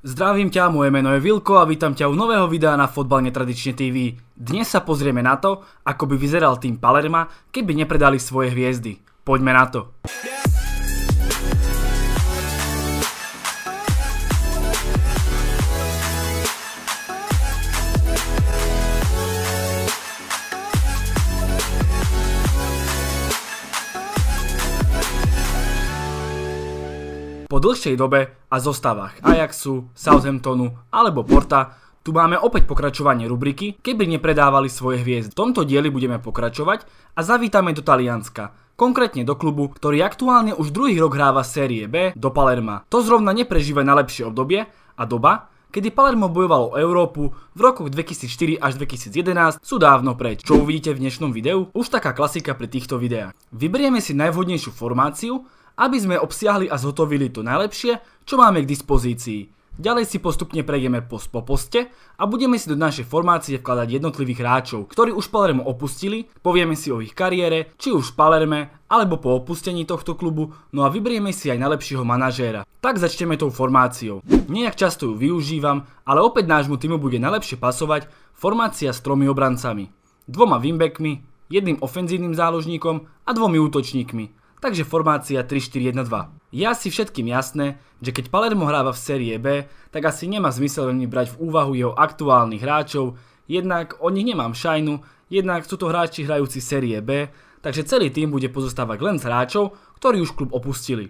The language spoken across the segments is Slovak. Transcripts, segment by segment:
Zdravím ťa, moje meno je Vilko a vítam ťa u nového videa na Fotbal Netradične TV. Dnes sa pozrieme na to, ako by vyzeral tým Palerma, keby nepredali svoje hviezdy. Poďme na to. Yeah! Po dlhšej dobe a zostávach Ajaxu, Southamptonu alebo Porta tu máme opäť pokračovanie rubriky, keby nepredávali svoje hviezdy. V tomto dieli budeme pokračovať a zavítame do Talianska, konkrétne do klubu, ktorý aktuálne už druhý rok hráva série B do Palerma. To zrovna neprežíva najlepšie obdobie a doba, kedy Palermo bojovalo Európu v rokoch 2004 až 2011 sú dávno preč, čo uvidíte v dnešnom videu, už taká klasika pri týchto videách. Vyberieme si najvhodnejšiu formáciu aby sme obsiahli a zhotovili to najlepšie, čo máme k dispozícii. Ďalej si postupne prejdeme post po poste a budeme si do našej formácie vkladať jednotlivých hráčov, ktorí už Palermo opustili, povieme si o ich kariére, či už v Palerme, alebo po opustení tohto klubu, no a vyberieme si aj najlepšieho manažéra. Tak začneme tou formáciou. Nejak často ju využívam, ale opäť nášmu týmu bude najlepšie pasovať formácia s tromi obrancami. Dvoma wingbackmi, jedným ofenzívnym záložníkom a dvomi útočníkmi takže formácia 3-4-1-2. Je asi všetkým jasné, že keď Palermo hráva v série B, tak asi nemá zmysel veľmi brať v úvahu jeho aktuálnych hráčov, jednak o nich nemám šajnu, jednak sú to hráči hrajúci série B, takže celý tým bude pozostávať len z hráčov, ktorí už klub opustili.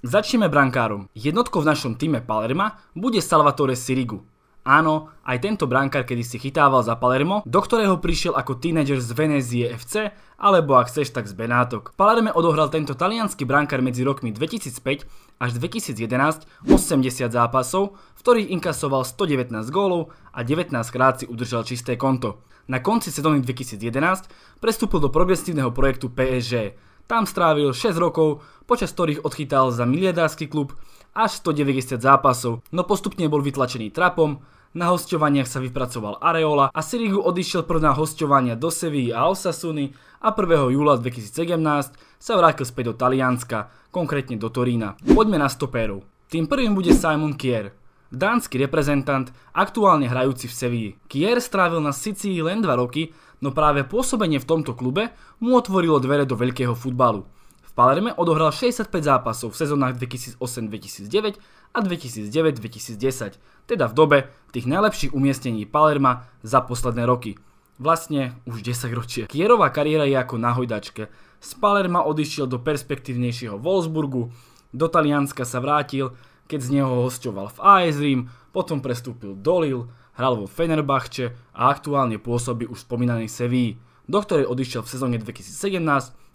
Začneme brankárom. Jednotkou v našom týme Palerma bude Salvatore Sirigu. Áno, aj tento brankár kedy si chytával za Palermo, do ktorého prišiel ako tínedžer z Venezie FC, alebo ak chceš, tak z Benátok. Palerme odohral tento talianský brankár medzi rokmi 2005 až 2011 80 zápasov, v ktorých inkasoval 119 gólov a 19 krát si udržal čisté konto. Na konci sezóny 2011 prestúpil do progresívneho projektu PSG. Tam strávil 6 rokov, počas ktorých odchytal za miliardársky klub až 190 zápasov, no postupne bol vytlačený trapom, na hosťovaniach sa vypracoval Areola a Sirigu odišiel prv na hosťovania do Sevii a Osasuny a 1. júla 2017 sa vrátil späť do Talianska, konkrétne do Torína. Poďme na stopéru. Tým prvým bude Simon Kier, dánsky reprezentant, aktuálne hrajúci v sevii. Kier strávil na Sicílii len 2 roky, no práve pôsobenie v tomto klube mu otvorilo dvere do veľkého futbalu. V Palerme odohral 65 zápasov v sezónach 2008-2009 a 2009-2010, teda v dobe tých najlepších umiestnení Palerma za posledné roky. Vlastne už 10 ročie. Kierová kariéra je ako na hojdačke. Z Palerma odišiel do perspektívnejšieho Wolfsburgu, do Talianska sa vrátil, keď z neho hosťoval v AS Rím, potom prestúpil do Lille, hral vo Fenerbahče a aktuálne pôsobí už spomínanej Sevii, do ktorej odišiel v sezóne 2017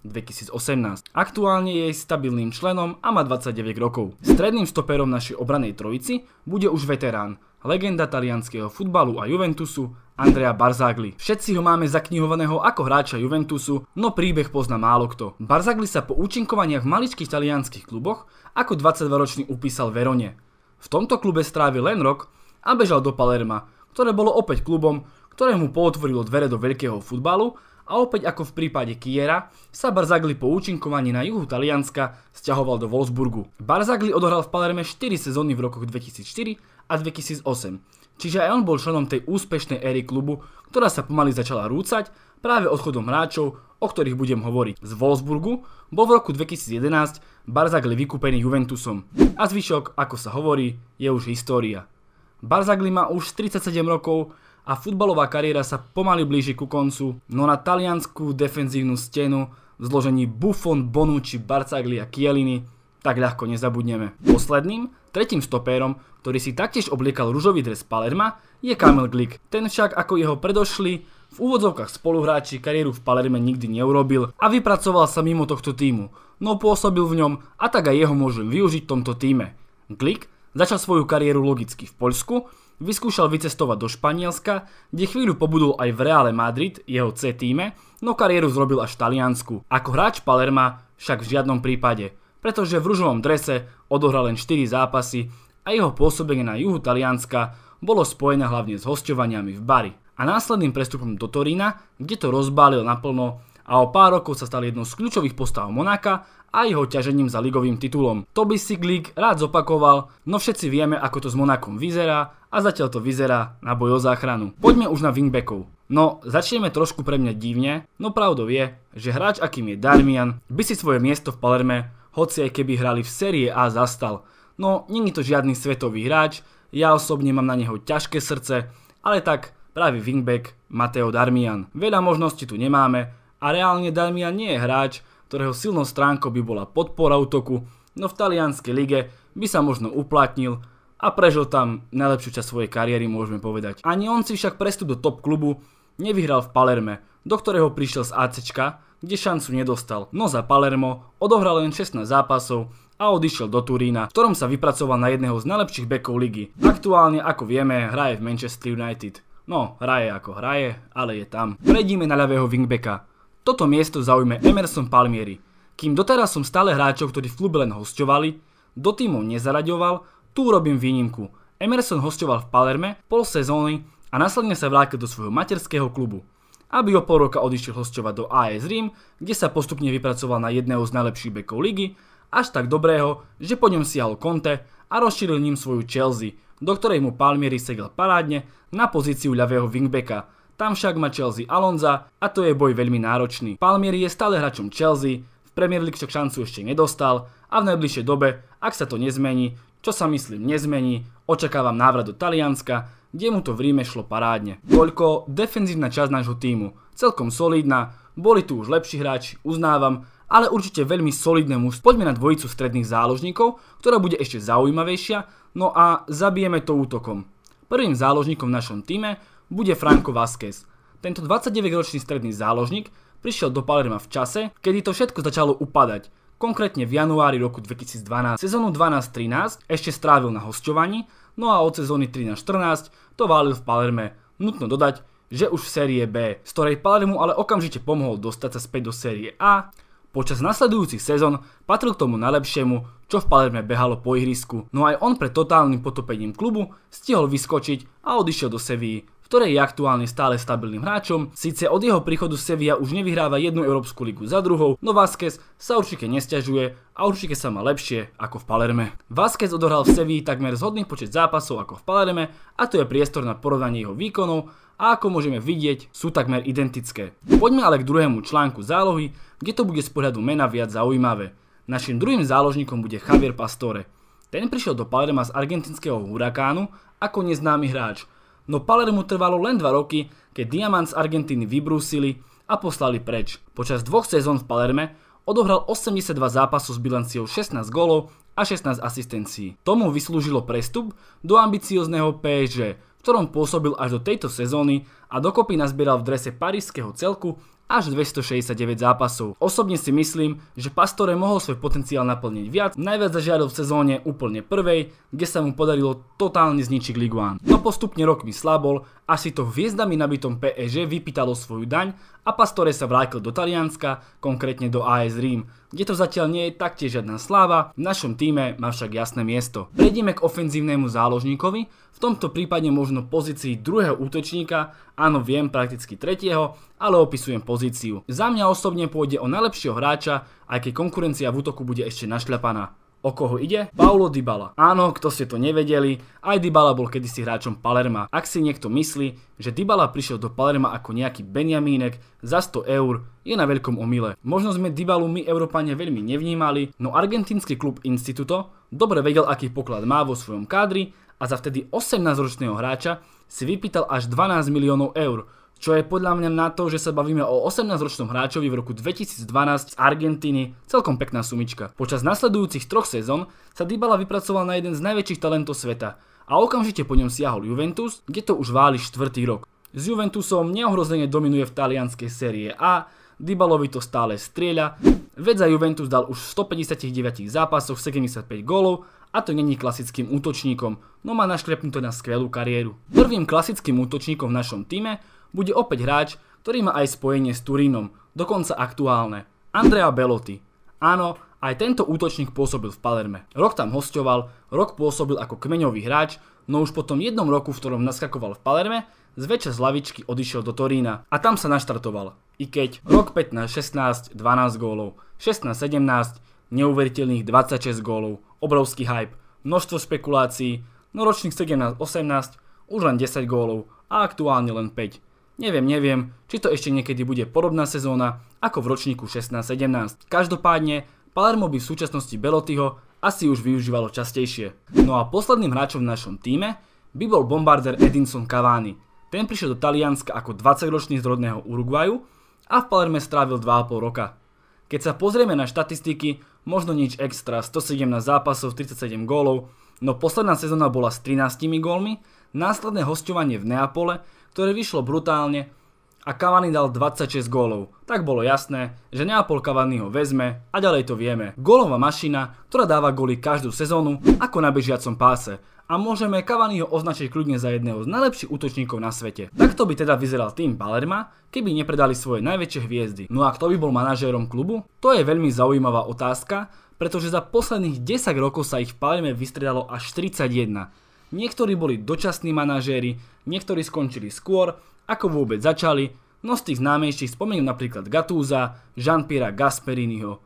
2018. Aktuálne je jej stabilným členom a má 29 rokov. Stredným stoperom našej obranej trojici bude už veterán, legenda talianského futbalu a Juventusu, Andrea Barzagli. Všetci ho máme zaknihovaného ako hráča Juventusu, no príbeh pozná málo kto. Barzagli sa po účinkovaniach v maličkých talianských kluboch ako 22-ročný upísal Verone. V tomto klube strávil len rok a bežal do Palerma, ktoré bolo opäť klubom, ktorému pootvorilo dvere do veľkého futbalu a opäť ako v prípade Kiera sa Barzagli po účinkovaní na juhu Talianska stiahoval do Wolfsburgu. Barzagli odohral v Palerme 4 sezóny v rokoch 2004 a 2008, čiže aj on bol členom tej úspešnej éry klubu, ktorá sa pomaly začala rúcať práve odchodom hráčov, o ktorých budem hovoriť. Z Wolfsburgu bol v roku 2011 Barzagli vykúpený Juventusom a zvyšok, ako sa hovorí, je už história. Barzagli má už 37 rokov a futbalová kariéra sa pomaly blíži ku koncu, no na talianskú defenzívnu stenu v zložení Buffon, Bonucci, Barcagli a Chiellini tak ľahko nezabudneme. Posledným, tretím stopérom, ktorý si taktiež obliekal rúžový dres Palerma, je Kamil Glik. Ten však ako jeho predošli v úvodzovkách spoluhráči kariéru v Palerme nikdy neurobil a vypracoval sa mimo tohto týmu, no pôsobil v ňom a tak aj jeho môžem využiť v tomto týme. Glik Začal svoju kariéru logicky v Poľsku, vyskúšal vycestovať do Španielska, kde chvíľu pobudol aj v Reále Madrid, jeho C týme, no kariéru zrobil až v Taliansku. Ako hráč Palerma však v žiadnom prípade, pretože v ružovom drese odohral len 4 zápasy a jeho pôsobenie na juhu Talianska bolo spojené hlavne s hosťovaniami v Bari a následným prestupom do Torína, kde to rozbálil naplno a o pár rokov sa stal jednou z kľúčových postav monáka a jeho ťažením za ligovým titulom. To by si Glík rád zopakoval, no všetci vieme, ako to s Monakom vyzerá a zatiaľ to vyzerá na boj o záchranu. Poďme už na wingbackov. No, začneme trošku pre mňa divne, no pravdou je, že hráč akým je Darmian by si svoje miesto v Palerme, hoci aj keby hrali v série A zastal. No, není to žiadny svetový hráč, ja osobne mám na neho ťažké srdce, ale tak pravý wingback Mateo Darmian. Veľa možností tu nemáme, a reálne Darmian nie je hráč, ktorého silnou stránkou by bola podpora útoku, no v talianskej lige by sa možno uplatnil a prežil tam najlepšiu časť svojej kariéry, môžeme povedať. Ani on si však prestup do top klubu nevyhral v Palerme, do ktorého prišiel z ACčka, kde šancu nedostal, no za Palermo odohral len 16 zápasov a odišiel do Turína, v ktorom sa vypracoval na jedného z najlepších bekov ligy. Aktuálne, ako vieme, hraje v Manchester United. No, hraje ako hraje, ale je tam. Prejdime na ľavého wingbacka. Toto miesto zaujme Emerson Palmieri. Kým doteraz som stále hráčov, ktorí v klube len hosťovali, do týmov nezaraďoval, tu robím výnimku. Emerson hosťoval v Palerme pol sezóny a následne sa vrátil do svojho materského klubu. Aby o pol roka odišiel hosťovať do AS Rím, kde sa postupne vypracoval na jedného z najlepších bekov ligy, až tak dobrého, že po ňom siahol Conte a rozšíril ním svoju Chelsea, do ktorej mu Palmieri segel parádne na pozíciu ľavého wingbacka, tam však má Chelsea Alonza a to je boj veľmi náročný. Palmieri je stále hráčom Chelsea, v Premier League však šancu ešte nedostal a v najbližšej dobe, ak sa to nezmení, čo sa myslím nezmení, očakávam návrat do Talianska, kde mu to v Ríme šlo parádne. Koľko defenzívna časť nášho týmu, celkom solidná, boli tu už lepší hráči, uznávam, ale určite veľmi solidné mužstvo. Poďme na dvojicu stredných záložníkov, ktorá bude ešte zaujímavejšia, no a zabijeme to útokom. Prvým záložníkom v našom týme bude Franco Vázquez. Tento 29-ročný stredný záložník prišiel do Palerma v čase, kedy to všetko začalo upadať. Konkrétne v januári roku 2012. Sezónu 12-13 ešte strávil na hosťovaní, no a od sezóny 13-14 to válil v Palerme. Nutno dodať, že už v série B, z ktorej Palermu ale okamžite pomohol dostať sa späť do série A. Počas nasledujúcich sezón patril k tomu najlepšiemu, čo v Palerme behalo po ihrisku, no aj on pred totálnym potopením klubu stihol vyskočiť a odišiel do Sevilla v ktorej je aktuálne stále stabilným hráčom. Síce od jeho príchodu Sevilla už nevyhráva jednu Európsku ligu za druhou, no Vázquez sa určite nestiažuje a určite sa má lepšie ako v Palerme. Vázquez odohral v Sevilla takmer zhodný počet zápasov ako v Palerme a to je priestor na porovnanie jeho výkonov a ako môžeme vidieť, sú takmer identické. Poďme ale k druhému článku zálohy, kde to bude z pohľadu mena viac zaujímavé. Našim druhým záložníkom bude Javier Pastore. Ten prišiel do Palerma z argentinského hurakánu ako neznámy hráč, No Palermu trvalo len 2 roky, keď diamant z Argentíny vybrúsili a poslali preč. Počas dvoch sezón v Palerme odohral 82 zápasov s bilanciou 16 gólov a 16 asistencií. Tomu vyslúžilo prestup do ambiciozného PSG, v ktorom pôsobil až do tejto sezóny a dokopy nazbieral v drese parížského celku až 269 zápasov. Osobne si myslím, že Pastore mohol svoj potenciál naplniť viac, najviac zažiadol v sezóne úplne prvej, kde sa mu podarilo totálne zničiť Ligue 1. No postupne mi slabol, asi to hviezdami nabitom PSG vypýtalo svoju daň a Pastore sa vrátil do Talianska, konkrétne do AS Rím, kde to zatiaľ nie je taktiež žiadna sláva, v našom týme má však jasné miesto. Prejdeme k ofenzívnemu záložníkovi, v tomto prípade možno pozícii druhého útočníka, áno viem prakticky tretieho, ale opisujem pozíciu. Za mňa osobne pôjde o najlepšieho hráča, aj keď konkurencia v útoku bude ešte našľapaná. O koho ide? Paulo Dybala. Áno, kto ste to nevedeli, aj Dybala bol kedysi hráčom Palerma. Ak si niekto myslí, že Dybala prišiel do Palerma ako nejaký Benjamínek za 100 eur, je na veľkom omyle. Možno sme Dybalu my Európane veľmi nevnímali, no argentínsky klub Instituto dobre vedel, aký poklad má vo svojom kádri a za vtedy 18-ročného hráča si vypýtal až 12 miliónov eur, čo je podľa mňa na to, že sa bavíme o 18-ročnom hráčovi v roku 2012 z Argentíny, celkom pekná sumička. Počas nasledujúcich troch sezón sa Dybala vypracoval na jeden z najväčších talentov sveta a okamžite po ňom siahol Juventus, kde to už váli štvrtý rok. S Juventusom neohrozene dominuje v talianskej série A, Dybalovi to stále strieľa, veď za Juventus dal už v 159 zápasoch 75 gólov a to není klasickým útočníkom, no má našklepnuté na skvelú kariéru. Prvým klasickým útočníkom v našom týme bude opäť hráč, ktorý má aj spojenie s Turínom, dokonca aktuálne. Andrea Belotti. Áno, aj tento útočník pôsobil v Palerme. Rok tam hostoval, rok pôsobil ako kmeňový hráč, no už po tom jednom roku, v ktorom naskakoval v Palerme, zväčša z lavičky odišiel do Torína a tam sa naštartoval. I keď rok 15, 16, 12 gólov, 16, 17, neuveriteľných 26 gólov, obrovský hype, množstvo špekulácií, no ročník 17, 18, už len 10 gólov a aktuálne len 5. Neviem, neviem, či to ešte niekedy bude podobná sezóna ako v ročníku 16-17. Každopádne, Palermo by v súčasnosti Belotyho asi už využívalo častejšie. No a posledným hráčom v našom týme by bol bombarder Edinson Cavani. Ten prišiel do Talianska ako 20-ročný z rodného Uruguaju a v Palerme strávil 2,5 roka. Keď sa pozrieme na štatistiky, možno nič extra, 117 zápasov, 37 gólov, no posledná sezóna bola s 13 gólmi, následné hostovanie v Neapole, ktoré vyšlo brutálne a Cavani dal 26 gólov. Tak bolo jasné, že Neapol Cavani ho vezme a ďalej to vieme. Gólová mašina, ktorá dáva góly každú sezónu, ako na bežiacom páse. A môžeme Cavaniho označiť kľudne za jedného z najlepších útočníkov na svete. Takto by teda vyzeral tým Palerma, keby nepredali svoje najväčšie hviezdy. No a kto by bol manažérom klubu? To je veľmi zaujímavá otázka, pretože za posledných 10 rokov sa ich v Palme vystredalo až 31. Niektorí boli dočasní manažéri, niektorí skončili skôr, ako vôbec začali, no z tých známejších spomeniem napríklad Gatúza, Jean-Pierre Gasperiniho.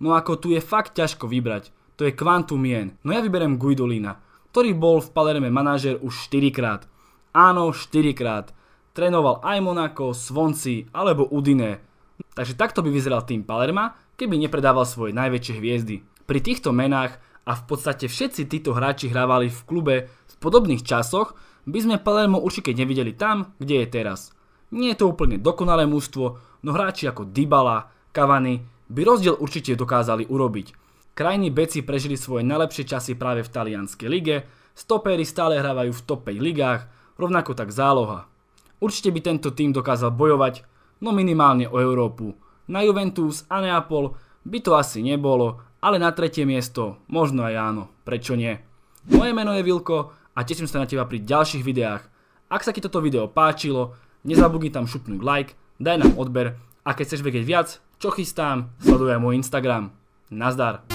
No ako tu je fakt ťažko vybrať, to je kvantum Mien, no ja vyberem Guidolina, ktorý bol v Palerme manažer už 4 krát. Áno, 4 krát. Trénoval aj Monako, Svonci alebo Udine. Takže takto by vyzeral tým Palerma, keby nepredával svoje najväčšie hviezdy. Pri týchto menách a v podstate všetci títo hráči hrávali v klube v podobných časoch, by sme Palermo určite nevideli tam, kde je teraz. Nie je to úplne dokonalé mužstvo, no hráči ako Dybala, Cavani by rozdiel určite dokázali urobiť. Krajní beci prežili svoje najlepšie časy práve v talianskej lige, stopéry stále hrávajú v top 5 ligách, rovnako tak záloha. Určite by tento tým dokázal bojovať no minimálne o Európu. Na Juventus a Neapol by to asi nebolo, ale na tretie miesto možno aj áno, prečo nie. Moje meno je Vilko a teším sa na teba pri ďalších videách. Ak sa ti toto video páčilo, nezabudni tam šupnúť like, daj nám odber a keď chceš vedieť viac, čo chystám, sleduj aj môj Instagram. Nazdar.